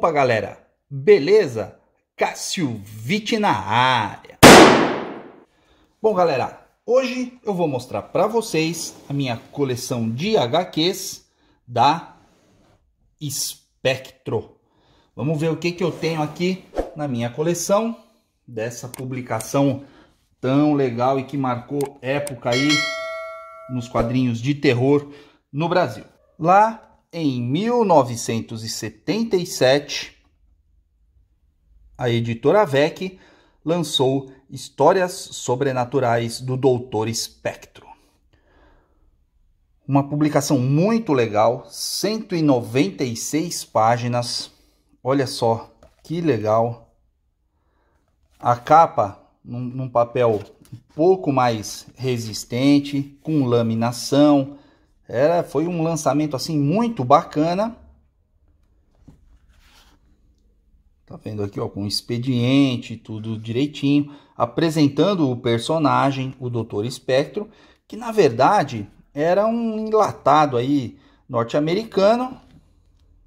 Opa, galera, beleza? Cássio Vitti na área. Bom, galera, hoje eu vou mostrar para vocês a minha coleção de HQs da Spectro. Vamos ver o que, que eu tenho aqui na minha coleção dessa publicação tão legal e que marcou época aí nos quadrinhos de terror no Brasil. Lá em 1977, a editora VEC lançou Histórias Sobrenaturais do Doutor Espectro. Uma publicação muito legal, 196 páginas. Olha só que legal. A capa num, num papel um pouco mais resistente, com laminação, era, foi um lançamento assim muito bacana. Tá vendo aqui, ó, com expediente, tudo direitinho, apresentando o personagem, o Dr. Espectro, que na verdade era um enlatado aí norte-americano.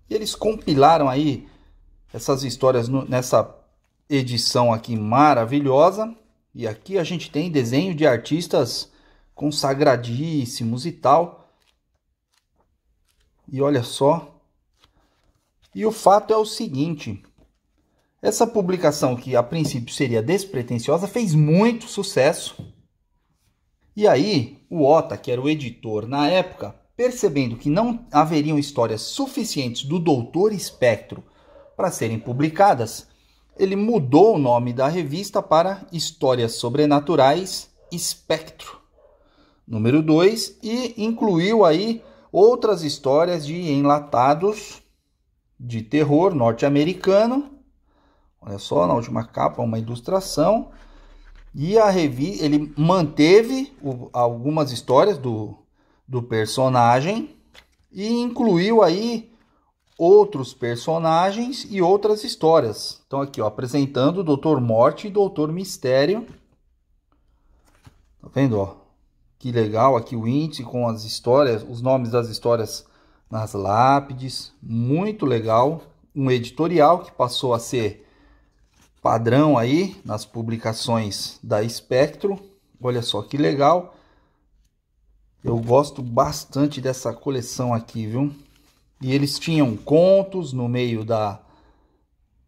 E eles compilaram aí essas histórias no, nessa edição aqui maravilhosa. E aqui a gente tem desenho de artistas consagradíssimos e tal. E olha só. E o fato é o seguinte: essa publicação, que a princípio seria despretensiosa, fez muito sucesso. E aí, o Ota, que era o editor na época, percebendo que não haveriam histórias suficientes do Doutor Espectro para serem publicadas, ele mudou o nome da revista para Histórias Sobrenaturais Espectro, número 2, e incluiu aí outras histórias de enlatados de terror norte-americano. Olha só, na última capa, uma ilustração. E a revista, ele manteve o, algumas histórias do, do personagem e incluiu aí outros personagens e outras histórias. Então aqui, ó, apresentando o Doutor Morte e Doutor Mistério. Tá vendo, ó? Que legal aqui o índice com as histórias, os nomes das histórias nas lápides, muito legal. Um editorial que passou a ser padrão aí nas publicações da Espectro. Olha só que legal. Eu gosto bastante dessa coleção aqui, viu? E eles tinham contos no meio da,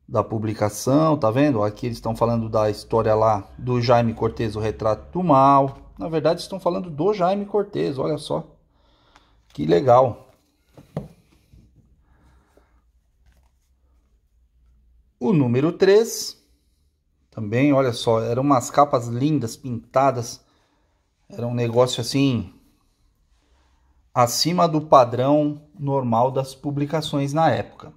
da publicação, tá vendo? Aqui eles estão falando da história lá do Jaime Cortez, o Retrato do Mal. Na verdade, estão falando do Jaime Cortez, olha só. Que legal. O número 3, também, olha só, eram umas capas lindas, pintadas. Era um negócio assim, acima do padrão normal das publicações na época.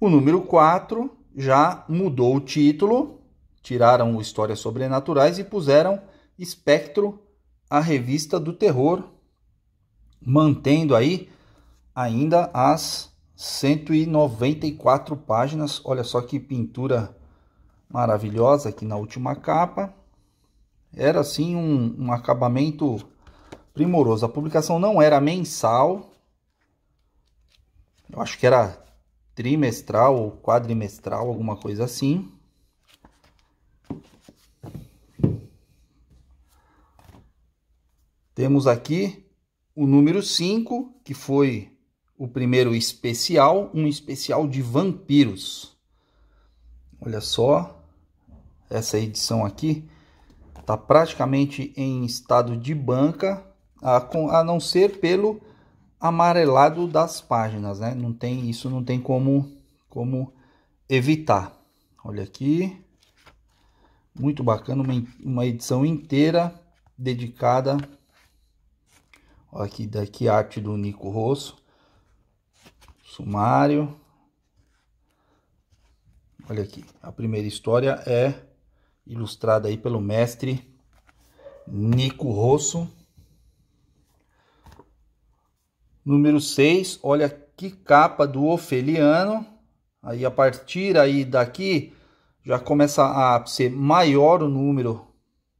O número 4 já mudou o título tiraram o Histórias Sobrenaturais e puseram Espectro, a revista do terror, mantendo aí ainda as 194 páginas. Olha só que pintura maravilhosa aqui na última capa. Era assim um, um acabamento primoroso. A publicação não era mensal, eu acho que era trimestral ou quadrimestral, alguma coisa assim. Temos aqui o número 5, que foi o primeiro especial, um especial de vampiros. Olha só, essa edição aqui está praticamente em estado de banca, a, não ser pelo amarelado das páginas, né? Não tem isso, não tem como como evitar. Olha aqui, muito bacana, uma, uma edição inteira dedicada aqui daqui arte do Nico Rosso, sumário. Olha aqui, a primeira história é ilustrada aí pelo mestre Nico Rosso. Número 6, olha que capa do Ofeliano. Aí a partir aí daqui já começa a ser maior o número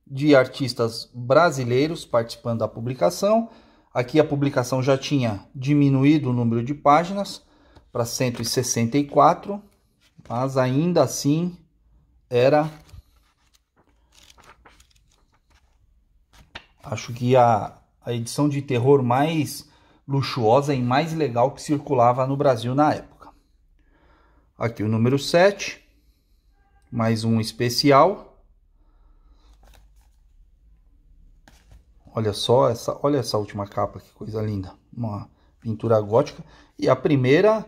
de artistas brasileiros participando da publicação. Aqui a publicação já tinha diminuído o número de páginas para 164, mas ainda assim era acho que a, a edição de terror mais luxuosa e mais legal que circulava no Brasil na época. Aqui o número 7, mais um especial Olha só essa, olha essa última capa, que coisa linda. Uma pintura gótica. E a primeira,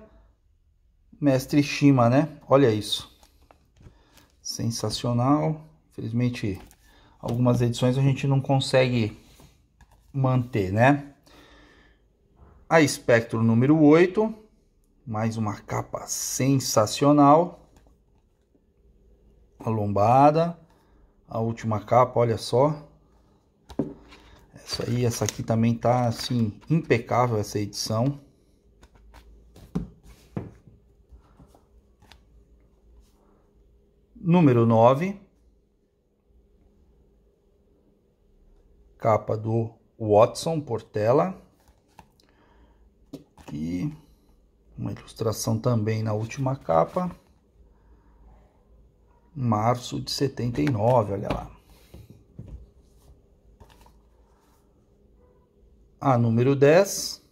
Mestre Shima, né? Olha isso. Sensacional. Infelizmente, algumas edições a gente não consegue manter, né? A Espectro número 8. Mais uma capa sensacional. A lombada. A última capa, olha só isso aí, essa aqui também tá assim impecável essa edição. Número 9. Capa do Watson Portela. E uma ilustração também na última capa março de 79, olha lá. a número 10.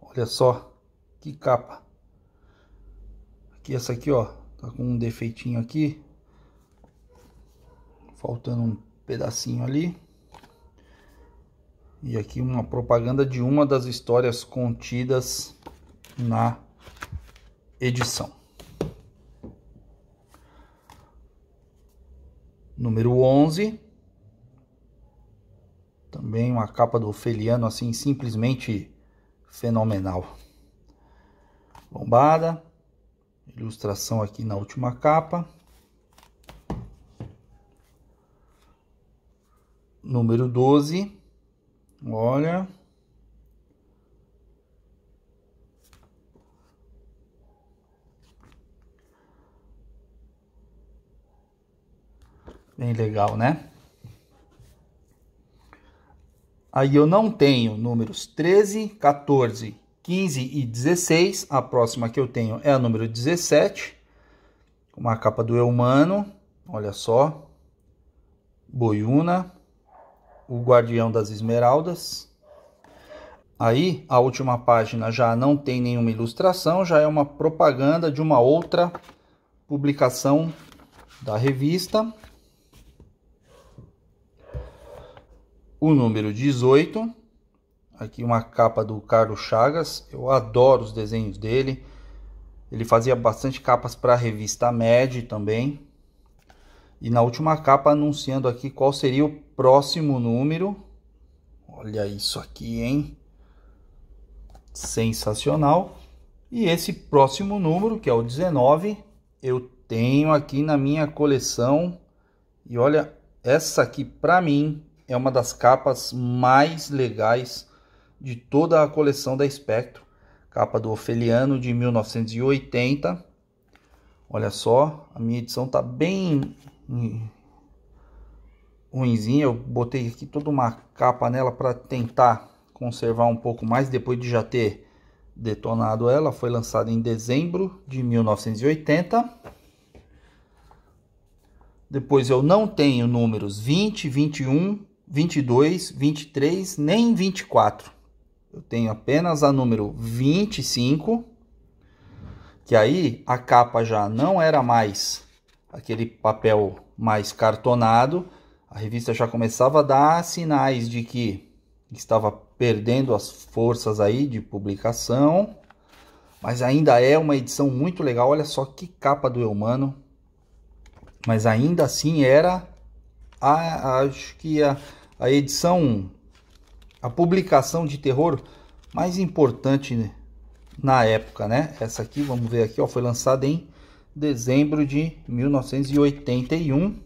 Olha só que capa. Aqui essa aqui, ó, tá com um defeitinho aqui. Faltando um pedacinho ali. E aqui uma propaganda de uma das histórias contidas na edição. Número 11. Também uma capa do Feliano assim simplesmente fenomenal. Lombada, ilustração aqui na última capa. Número 12, olha. Bem legal, né? Aí eu não tenho números 13, 14, 15 e 16. A próxima que eu tenho é a número 17. Uma capa do Eu Humano. Olha só. Boiuna. O Guardião das Esmeraldas. Aí, a última página já não tem nenhuma ilustração, já é uma propaganda de uma outra publicação da revista. o número 18. Aqui uma capa do Carlos Chagas. Eu adoro os desenhos dele. Ele fazia bastante capas para a revista Med também. E na última capa anunciando aqui qual seria o próximo número. Olha isso aqui, hein? Sensacional. E esse próximo número, que é o 19, eu tenho aqui na minha coleção. E olha, essa aqui para mim é uma das capas mais legais de toda a coleção da Spectrum. Capa do Ofeliano de 1980. Olha só, a minha edição está bem hum, ruimzinha. Eu botei aqui toda uma capa nela para tentar conservar um pouco mais depois de já ter detonado ela. Foi lançada em dezembro de 1980. Depois eu não tenho números 20, 21, 22, 23, nem 24. Eu tenho apenas a número 25, que aí a capa já não era mais aquele papel mais cartonado, a revista já começava a dar sinais de que estava perdendo as forças aí de publicação, mas ainda é uma edição muito legal, olha só que capa do Mano. mas ainda assim era, a, acho que a a edição, a publicação de terror mais importante na época, né? Essa aqui, vamos ver aqui, ó, foi lançada em dezembro de 1981.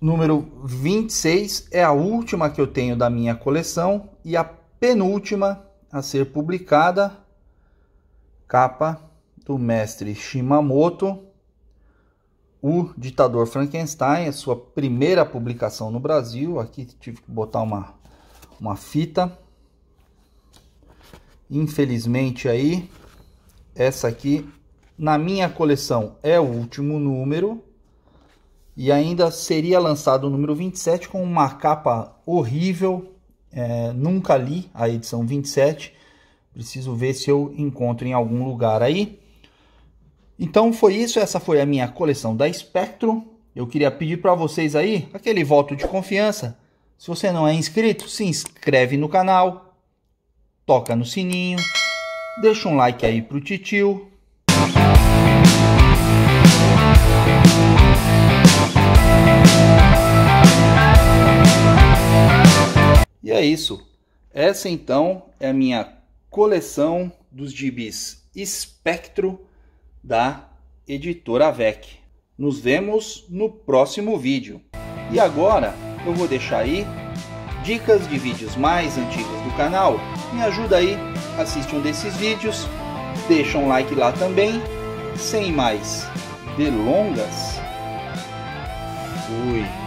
Número 26 é a última que eu tenho da minha coleção e a penúltima a ser publicada, capa do mestre Shimamoto o Ditador Frankenstein, a sua primeira publicação no Brasil. Aqui tive que botar uma, uma fita. Infelizmente aí, essa aqui, na minha coleção, é o último número. E ainda seria lançado o número 27 com uma capa horrível. É, nunca li a edição 27. Preciso ver se eu encontro em algum lugar aí. Então foi isso, essa foi a minha coleção da Spectrum. Eu queria pedir para vocês aí aquele voto de confiança. Se você não é inscrito, se inscreve no canal, toca no sininho, deixa um like aí pro titio. E é isso. Essa então é a minha coleção dos gibis Spectro da editora VEC. Nos vemos no próximo vídeo. E agora eu vou deixar aí dicas de vídeos mais antigos do canal. Me ajuda aí, assiste um desses vídeos, deixa um like lá também. Sem mais delongas, fui.